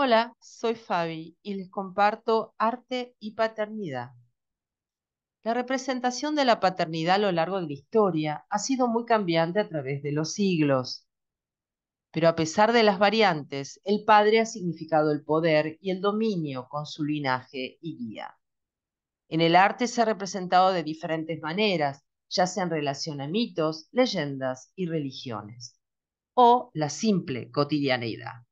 Hola, soy Fabi y les comparto arte y paternidad. La representación de la paternidad a lo largo de la historia ha sido muy cambiante a través de los siglos. Pero a pesar de las variantes, el padre ha significado el poder y el dominio con su linaje y guía. En el arte se ha representado de diferentes maneras, ya sea en relación a mitos, leyendas y religiones, o la simple cotidianeidad.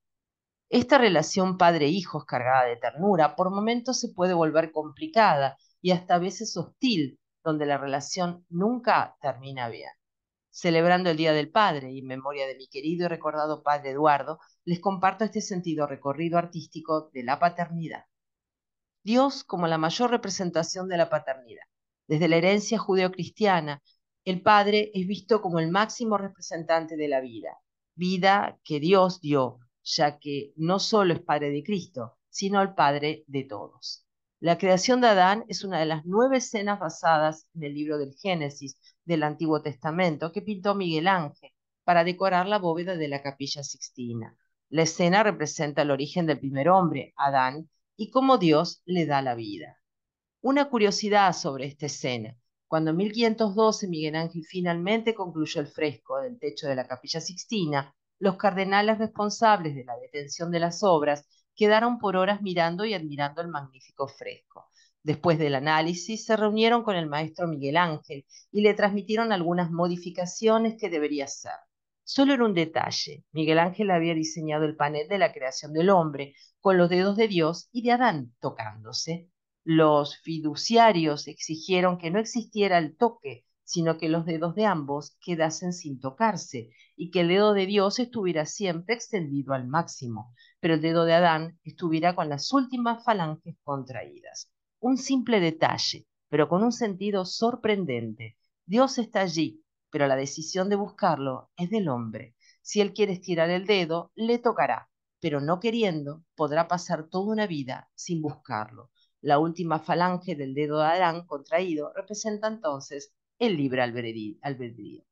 Esta relación padre-hijos cargada de ternura por momentos se puede volver complicada y hasta veces hostil, donde la relación nunca termina bien. Celebrando el Día del Padre y en memoria de mi querido y recordado padre Eduardo, les comparto este sentido recorrido artístico de la paternidad. Dios como la mayor representación de la paternidad. Desde la herencia judeocristiana, el Padre es visto como el máximo representante de la vida, vida que Dios dio ya que no solo es Padre de Cristo, sino el Padre de todos. La creación de Adán es una de las nueve escenas basadas en el libro del Génesis del Antiguo Testamento que pintó Miguel Ángel para decorar la bóveda de la capilla sixtina. La escena representa el origen del primer hombre, Adán, y cómo Dios le da la vida. Una curiosidad sobre esta escena. Cuando en 1512 Miguel Ángel finalmente concluyó el fresco del techo de la capilla sixtina, los cardenales responsables de la detención de las obras quedaron por horas mirando y admirando el magnífico fresco. Después del análisis, se reunieron con el maestro Miguel Ángel y le transmitieron algunas modificaciones que debería hacer. Solo en un detalle. Miguel Ángel había diseñado el panel de la creación del hombre con los dedos de Dios y de Adán tocándose. Los fiduciarios exigieron que no existiera el toque sino que los dedos de ambos quedasen sin tocarse, y que el dedo de Dios estuviera siempre extendido al máximo, pero el dedo de Adán estuviera con las últimas falanges contraídas. Un simple detalle, pero con un sentido sorprendente. Dios está allí, pero la decisión de buscarlo es del hombre. Si él quiere estirar el dedo, le tocará, pero no queriendo, podrá pasar toda una vida sin buscarlo. La última falange del dedo de Adán contraído representa entonces el libre albedrío.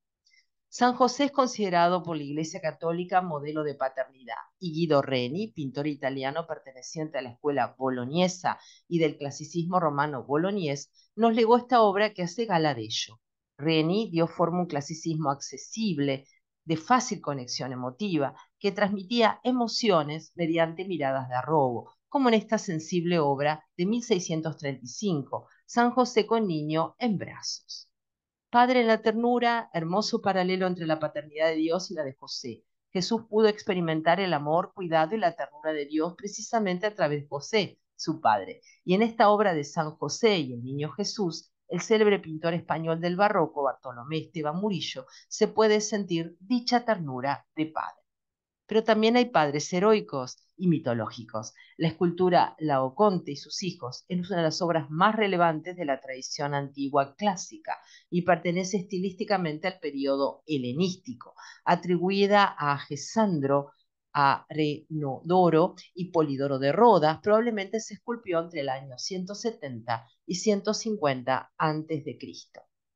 San José es considerado por la Iglesia Católica modelo de paternidad y Guido Reni, pintor italiano perteneciente a la escuela boloñesa y del clasicismo romano boloñés, nos legó esta obra que hace gala de ello. Reni dio forma a un clasicismo accesible, de fácil conexión emotiva, que transmitía emociones mediante miradas de arrobo, como en esta sensible obra de 1635, San José con niño en brazos. Padre en la ternura, hermoso paralelo entre la paternidad de Dios y la de José. Jesús pudo experimentar el amor, cuidado y la ternura de Dios precisamente a través de José, su padre. Y en esta obra de San José y el Niño Jesús, el célebre pintor español del barroco, Bartolomé Esteban Murillo, se puede sentir dicha ternura de padre pero también hay padres heroicos y mitológicos. La escultura Laoconte y sus hijos es una de las obras más relevantes de la tradición antigua clásica y pertenece estilísticamente al periodo helenístico, atribuida a Gesandro, a Renodoro y Polidoro de Rodas, probablemente se esculpió entre el año 170 y 150 a.C.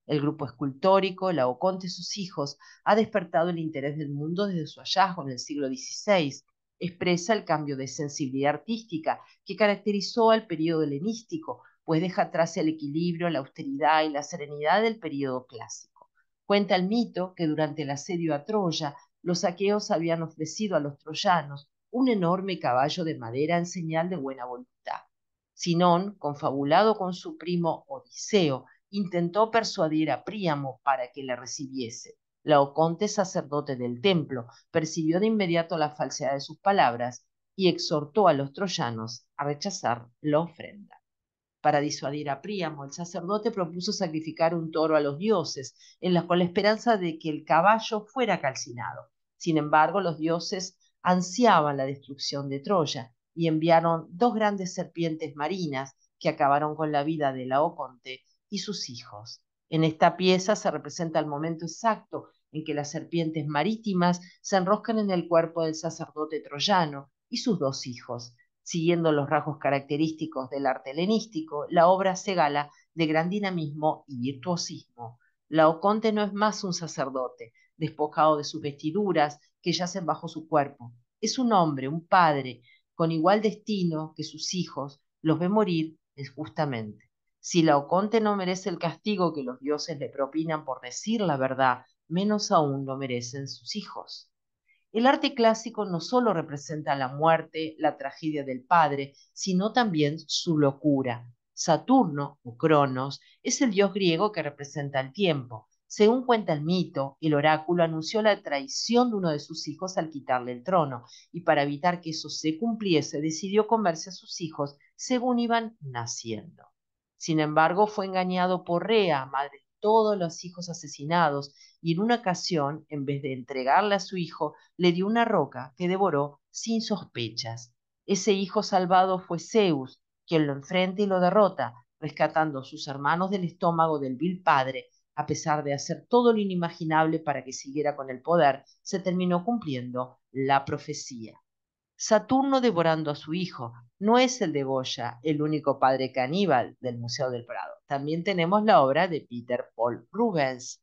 El grupo escultórico, Laoconte y sus hijos, ha despertado el interés del mundo desde su hallazgo en el siglo XVI. Expresa el cambio de sensibilidad artística que caracterizó al periodo helenístico, pues deja atrás el equilibrio, la austeridad y la serenidad del periodo clásico. Cuenta el mito que durante el asedio a Troya, los aqueos habían ofrecido a los troyanos un enorme caballo de madera en señal de buena voluntad. Sinón, confabulado con su primo Odiseo, intentó persuadir a Príamo para que la recibiese. Laoconte, sacerdote del templo, percibió de inmediato la falsedad de sus palabras y exhortó a los troyanos a rechazar la ofrenda. Para disuadir a Príamo, el sacerdote propuso sacrificar un toro a los dioses, en la, con la esperanza de que el caballo fuera calcinado. Sin embargo, los dioses ansiaban la destrucción de Troya y enviaron dos grandes serpientes marinas que acabaron con la vida de Laoconte y sus hijos. En esta pieza se representa el momento exacto en que las serpientes marítimas se enroscan en el cuerpo del sacerdote troyano y sus dos hijos. Siguiendo los rasgos característicos del arte helenístico, la obra se gala de gran dinamismo y virtuosismo. Laoconte no es más un sacerdote, despojado de sus vestiduras que yacen bajo su cuerpo. Es un hombre, un padre, con igual destino que sus hijos, los ve morir justamente. Si Laoconte no merece el castigo que los dioses le propinan por decir la verdad, menos aún lo merecen sus hijos. El arte clásico no solo representa la muerte, la tragedia del padre, sino también su locura. Saturno, o Cronos, es el dios griego que representa el tiempo. Según cuenta el mito, el oráculo anunció la traición de uno de sus hijos al quitarle el trono, y para evitar que eso se cumpliese, decidió comerse a sus hijos según iban naciendo. Sin embargo, fue engañado por Rea, madre de todos los hijos asesinados, y en una ocasión, en vez de entregarle a su hijo, le dio una roca que devoró sin sospechas. Ese hijo salvado fue Zeus, quien lo enfrenta y lo derrota, rescatando a sus hermanos del estómago del vil padre. A pesar de hacer todo lo inimaginable para que siguiera con el poder, se terminó cumpliendo la profecía. Saturno devorando a su hijo. No es el de Goya, el único padre caníbal del Museo del Prado. También tenemos la obra de Peter Paul Rubens.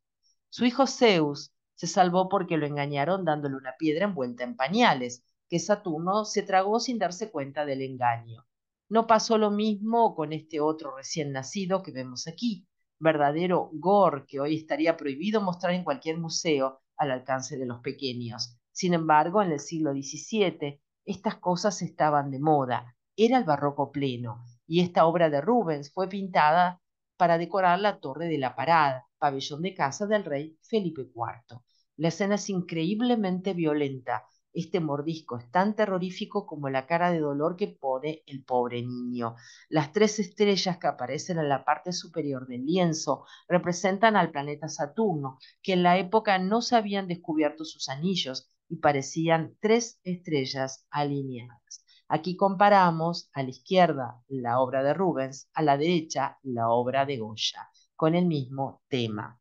Su hijo Zeus se salvó porque lo engañaron dándole una piedra envuelta en pañales, que Saturno se tragó sin darse cuenta del engaño. No pasó lo mismo con este otro recién nacido que vemos aquí, verdadero gore que hoy estaría prohibido mostrar en cualquier museo al alcance de los pequeños. Sin embargo, en el siglo XVII, estas cosas estaban de moda. Era el barroco pleno y esta obra de Rubens fue pintada para decorar la Torre de la Parada, pabellón de casa del rey Felipe IV. La escena es increíblemente violenta. Este mordisco es tan terrorífico como la cara de dolor que pone el pobre niño. Las tres estrellas que aparecen en la parte superior del lienzo representan al planeta Saturno, que en la época no se habían descubierto sus anillos y parecían tres estrellas alineadas. Aquí comparamos a la izquierda la obra de Rubens, a la derecha la obra de Goya, con el mismo tema.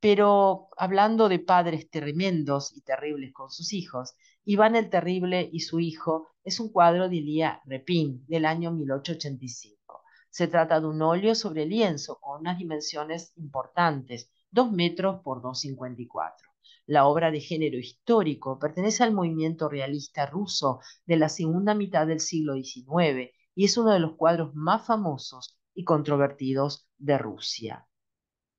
Pero hablando de padres tremendos y terribles con sus hijos, Iván el Terrible y su hijo es un cuadro de Ilía Repin del año 1885. Se trata de un óleo sobre lienzo con unas dimensiones importantes, 2 metros por 2,54 la obra de género histórico, pertenece al movimiento realista ruso de la segunda mitad del siglo XIX y es uno de los cuadros más famosos y controvertidos de Rusia.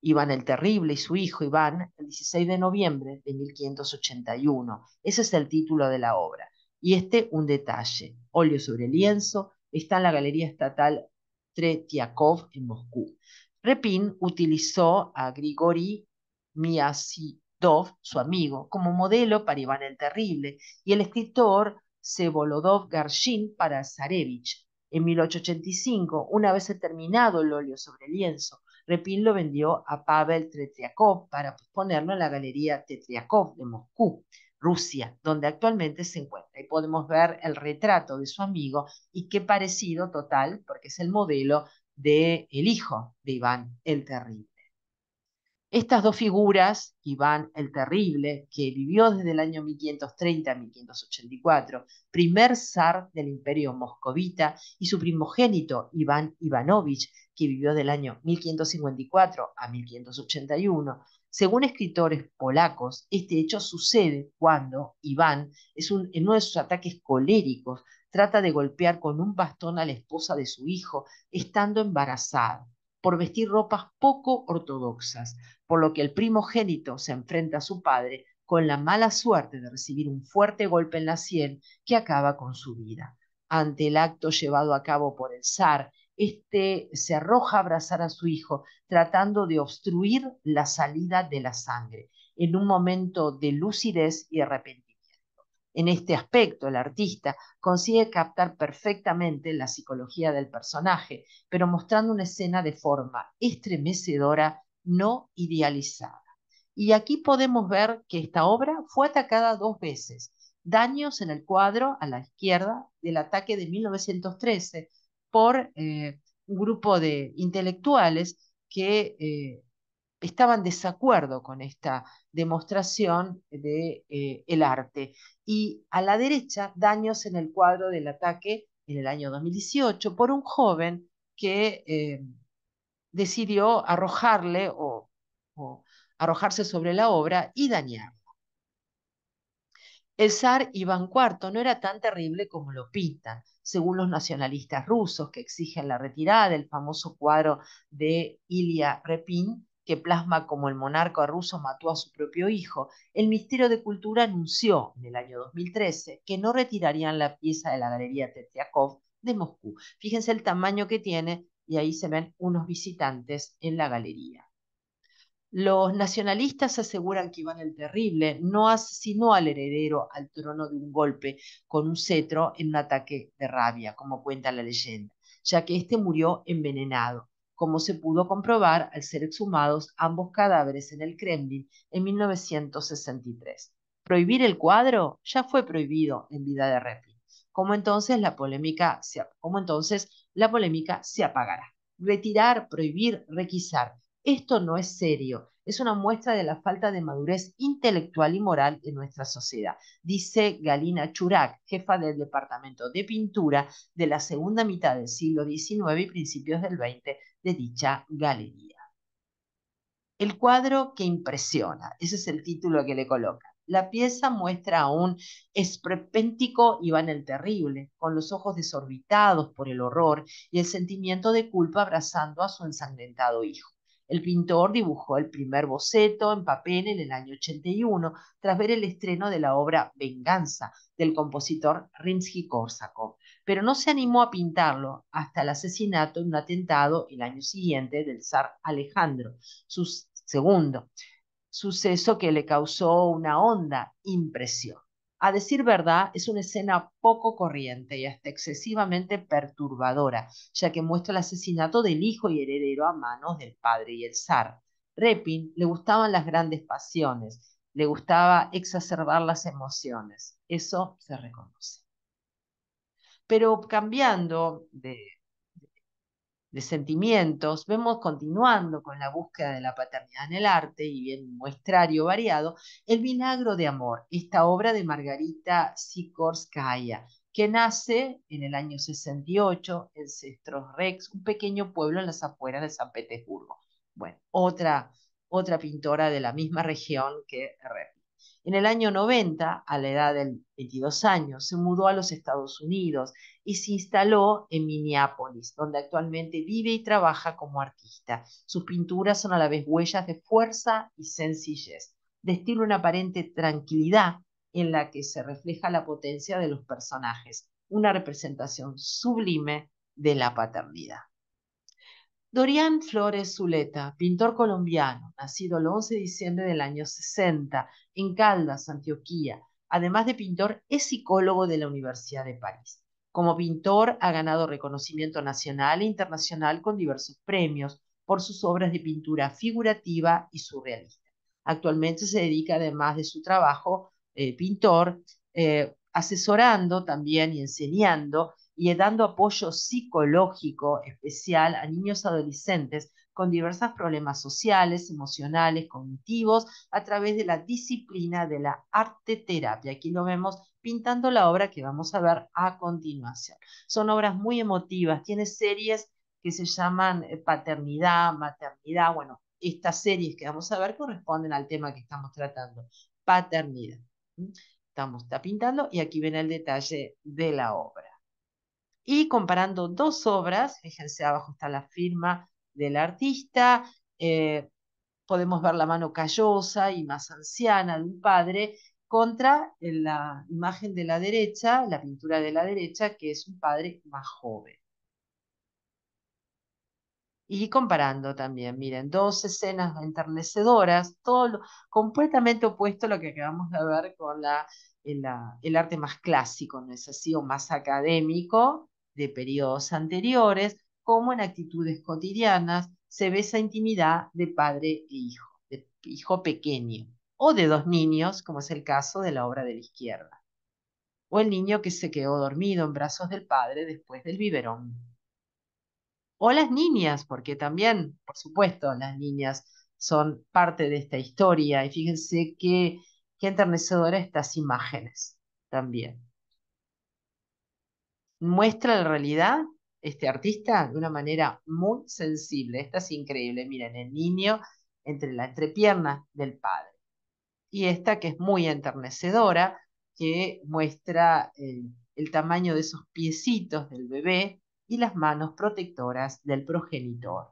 Iván el Terrible y su hijo Iván, el 16 de noviembre de 1581. Ese es el título de la obra. Y este, un detalle, óleo sobre lienzo, está en la Galería Estatal Tretiakov en Moscú. Repin utilizó a Grigori Miasi, Dov, su amigo, como modelo para Iván el Terrible, y el escritor Sevolodov Garshin para Zarevich. En 1885, una vez terminado el óleo sobre lienzo, Repin lo vendió a Pavel Tretiakov para ponerlo en la Galería Tretiakov de Moscú, Rusia, donde actualmente se encuentra. Y podemos ver el retrato de su amigo y qué parecido total, porque es el modelo del el hijo de Iván el Terrible. Estas dos figuras, Iván el Terrible, que vivió desde el año 1530 a 1584, primer zar del imperio moscovita, y su primogénito, Iván Ivanovich, que vivió del año 1554 a 1581. Según escritores polacos, este hecho sucede cuando Iván, en uno de sus ataques coléricos, trata de golpear con un bastón a la esposa de su hijo, estando embarazada por vestir ropas poco ortodoxas por lo que el primogénito se enfrenta a su padre con la mala suerte de recibir un fuerte golpe en la sien que acaba con su vida. Ante el acto llevado a cabo por el zar, este se arroja a abrazar a su hijo, tratando de obstruir la salida de la sangre, en un momento de lucidez y arrepentimiento. En este aspecto, el artista consigue captar perfectamente la psicología del personaje, pero mostrando una escena de forma estremecedora no idealizada. Y aquí podemos ver que esta obra fue atacada dos veces. Daños en el cuadro a la izquierda del ataque de 1913 por eh, un grupo de intelectuales que eh, estaban desacuerdo con esta demostración de eh, el arte y a la derecha daños en el cuadro del ataque en el año 2018 por un joven que decidió arrojarle o, arrojarse sobre la obra y dañarlo. El zar Iván IV no era tan terrible como lo pintan, según los nacionalistas rusos que exigen la retirada del famoso cuadro de Ilya Repin, que plasma como el monarca ruso mató a su propio hijo. El Ministerio de Cultura anunció en el año 2013 que no retirarían la pieza de la Galería Tetyakov de Moscú. Fíjense el tamaño que tiene y ahí se ven unos visitantes en la galería. Los nacionalistas aseguran que Iván el Terrible no asesinó al heredero al trono de un golpe con un cetro en un ataque de rabia, como cuenta la leyenda, ya que éste murió envenenado, como se pudo comprobar al ser exhumados ambos cadáveres en el Kremlin en 1963. Prohibir el cuadro ya fue prohibido en vida de Repin, como entonces la polémica, como entonces la polémica se apagará. Retirar, prohibir, requisar. Esto no es serio. Es una muestra de la falta de madurez intelectual y moral en nuestra sociedad, dice Galina Churak, jefa del Departamento de Pintura de la segunda mitad del siglo XIX y principios del XX de dicha galería. El cuadro que impresiona, ese es el título que le coloca. La pieza muestra a un esprepéntico Iván el Terrible, con los ojos desorbitados por el horror y el sentimiento de culpa abrazando a su ensangrentado hijo. El pintor dibujó el primer boceto en papel en el año 81, tras ver el estreno de la obra Venganza del compositor Rimsky-Korsakov, pero no se animó a pintarlo hasta el asesinato en un atentado el año siguiente del zar Alejandro, su segundo suceso que le causó una honda impresión. A decir verdad, es una escena poco corriente y hasta excesivamente perturbadora, ya que muestra el asesinato del hijo y heredero a manos del padre y el zar. Repin le gustaban las grandes pasiones, le gustaba exacerbar las emociones, eso se reconoce. Pero cambiando de, de sentimientos, vemos continuando con la búsqueda de la paternidad en el arte y bien muestrario variado, El Vinagro de Amor, esta obra de Margarita Sikorskaya, que nace en el año 68 en Sestros Rex, un pequeño pueblo en las afueras de San Petersburgo. Bueno, otra, otra pintora de la misma región que en el año 90, a la edad de 22 años, se mudó a los Estados Unidos y se instaló en Minneapolis, donde actualmente vive y trabaja como artista. Sus pinturas son a la vez huellas de fuerza y sencillez, destino una aparente tranquilidad en la que se refleja la potencia de los personajes, una representación sublime de la paternidad. Dorian Flores Zuleta, pintor colombiano, nacido el 11 de diciembre del año 60 en Caldas, Antioquía, además de pintor, es psicólogo de la Universidad de París. Como pintor ha ganado reconocimiento nacional e internacional con diversos premios por sus obras de pintura figurativa y surrealista. Actualmente se dedica, además de su trabajo eh, pintor, eh, asesorando también y enseñando y dando apoyo psicológico especial a niños adolescentes con diversos problemas sociales, emocionales, cognitivos, a través de la disciplina de la arte terapia. Aquí lo vemos pintando la obra que vamos a ver a continuación. Son obras muy emotivas, tiene series que se llaman eh, paternidad, maternidad, bueno, estas series que vamos a ver corresponden al tema que estamos tratando, paternidad. Estamos está pintando y aquí ven el detalle de la obra y comparando dos obras, fíjense abajo está la firma del artista, eh, podemos ver la mano callosa y más anciana de un padre contra eh, la imagen de la derecha, la pintura de la derecha, que es un padre más joven. Y comparando también, miren, dos escenas enternecedoras, todo completamente opuesto a lo que acabamos de ver con el, eh, el arte más clásico, ¿no es así? O más académico, de periodos anteriores, como en actitudes cotidianas se ve esa intimidad de padre e hijo, de hijo pequeño, o de dos niños, como es el caso de la obra de la izquierda, o el niño que se quedó dormido en brazos del padre después del biberón. O las niñas, porque también, por supuesto, las niñas son parte de esta historia y fíjense qué, qué enternecedoras estas imágenes también muestra la realidad este artista de una manera muy sensible. Esta es increíble, miren, el niño entre las entrepiernas del padre. Y esta que es muy enternecedora, que muestra el, eh, el tamaño de esos piecitos del bebé y las manos protectoras del progenitor.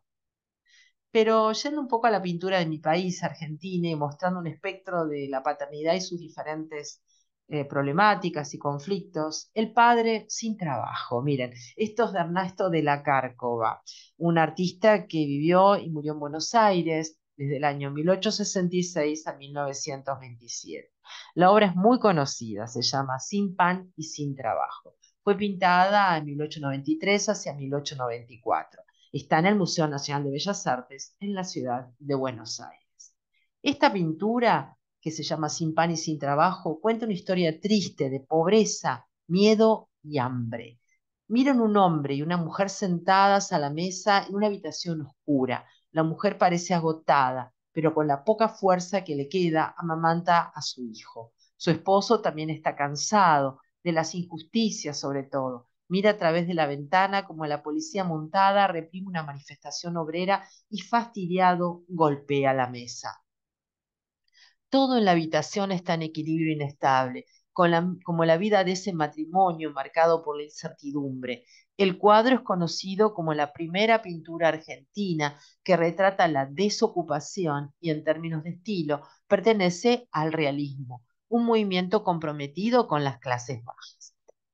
Pero yendo un poco a la pintura de mi país, Argentina, y mostrando un espectro de la paternidad y sus diferentes eh, problemáticas y conflictos, el padre sin trabajo. Miren, esto es de Ernesto de la Cárcova, un artista que vivió y murió en Buenos Aires desde el año 1866 a 1927. La obra es muy conocida, se llama Sin pan y sin trabajo. Fue pintada en 1893 hacia 1894. Está en el Museo Nacional de Bellas Artes en la ciudad de Buenos Aires. Esta pintura que se llama Sin pan y sin trabajo, cuenta una historia triste de pobreza, miedo y hambre. Miran un hombre y una mujer sentadas a la mesa en una habitación oscura. La mujer parece agotada, pero con la poca fuerza que le queda, amamanta a su hijo. Su esposo también está cansado, de las injusticias sobre todo. Mira a través de la ventana como la policía montada reprime una manifestación obrera y fastidiado golpea la mesa todo en la habitación está en equilibrio inestable, como la vida de ese matrimonio marcado por la incertidumbre. El cuadro es conocido como la primera pintura argentina que retrata la desocupación y en términos de estilo pertenece al realismo, un movimiento comprometido con las clases bajas.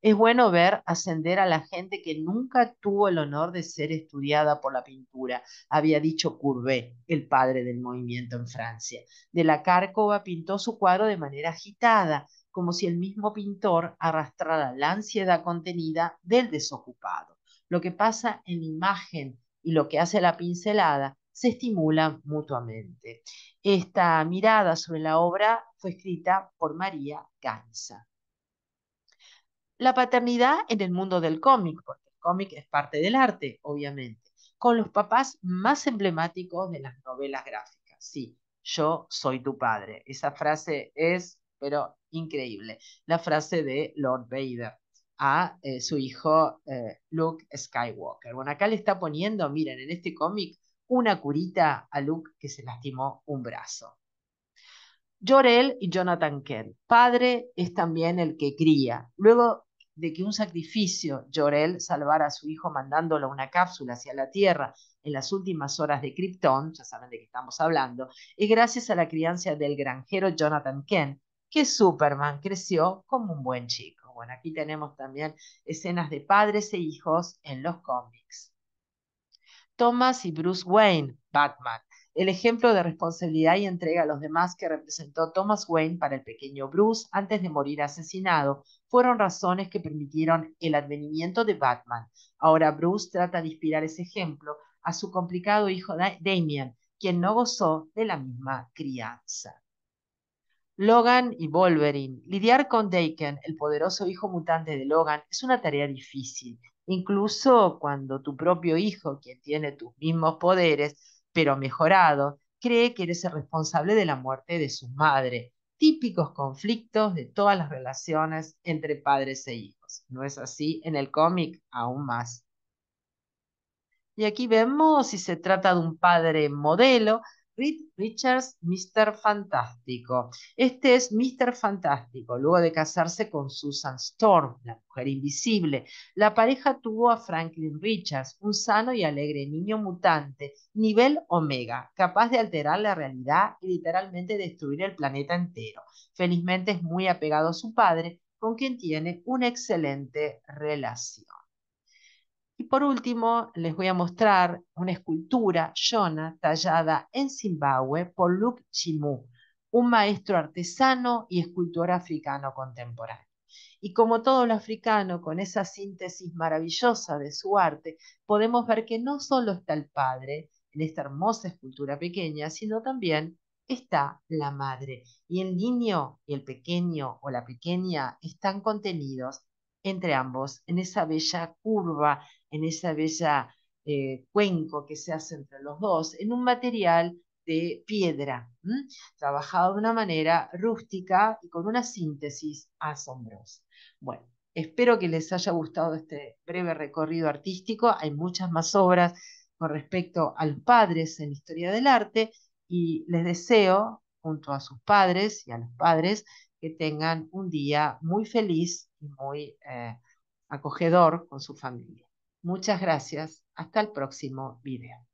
Es bueno ver ascender a la gente que nunca tuvo el honor de ser estudiada por la pintura, había dicho Courbet, el padre del movimiento en Francia. De la Cárcova pintó su cuadro de manera agitada, como si el mismo pintor arrastrara la ansiedad contenida del desocupado. Lo que pasa en la imagen y lo que hace la pincelada se estimulan mutuamente. Esta mirada sobre la obra fue escrita por María Ganza la paternidad en el mundo del cómic, porque el cómic es parte del arte, obviamente, con los papás más emblemáticos de las novelas gráficas. Sí, yo soy tu padre. Esa frase es, pero increíble, la frase de Lord Vader a eh, su hijo eh, Luke Skywalker. Bueno, acá le está poniendo, miren, en este cómic, una curita a Luke que se lastimó un brazo. Jorel y Jonathan Kent. Padre es también el que cría. Luego de que un sacrificio, Jorel salvara a su hijo mandándolo una cápsula hacia la Tierra en las últimas horas de Krypton, ya saben de qué estamos hablando, y gracias a la crianza del granjero Jonathan Kent, que Superman creció como un buen chico. Bueno, aquí tenemos también escenas de padres e hijos en los cómics. Thomas y Bruce Wayne, Batman. El ejemplo de responsabilidad y entrega a los demás que representó Thomas Wayne para el pequeño Bruce antes de morir asesinado fueron razones que permitieron el advenimiento de Batman. Ahora Bruce trata de inspirar ese ejemplo a su complicado hijo Damien, quien no gozó de la misma crianza. Logan y Wolverine. Lidiar con Daken, el poderoso hijo mutante de Logan, es una tarea difícil, incluso cuando tu propio hijo, quien tiene tus mismos poderes, pero mejorado, cree que eres el responsable de la muerte de su madre. Típicos conflictos de todas las relaciones entre padres e hijos. ¿No es así? En el cómic, aún más. Y aquí vemos si se trata de un padre modelo Richards, Mr. Fantástico. Este es Mr. Fantástico, luego de casarse con Susan Storm, la mujer invisible. La pareja tuvo a Franklin Richards, un sano y alegre niño mutante, nivel omega, capaz de alterar la realidad y literalmente destruir el planeta entero. Felizmente es muy apegado a su padre, con quien tiene una excelente relación. Y por último, les voy a mostrar una escultura yona tallada en Zimbabue por Luke Chimu, un maestro artesano y escultor africano contemporáneo. Y como todo lo africano, con esa síntesis maravillosa de su arte, podemos ver que no solo está el padre en esta hermosa escultura pequeña, sino también está la madre. Y el niño y el pequeño o la pequeña están contenidos entre ambos, en esa bella curva, en esa bella eh, cuenco que se hace entre los dos, en un material de piedra, trabajado de una manera rústica y con una síntesis asombrosa. Bueno, espero que les haya gustado este breve recorrido artístico. Hay muchas más obras con respecto a los padres en la historia del arte y les deseo, junto a sus padres y a los padres, que tengan un día muy feliz y muy eh, acogedor con su familia. Muchas gracias. Hasta el próximo video.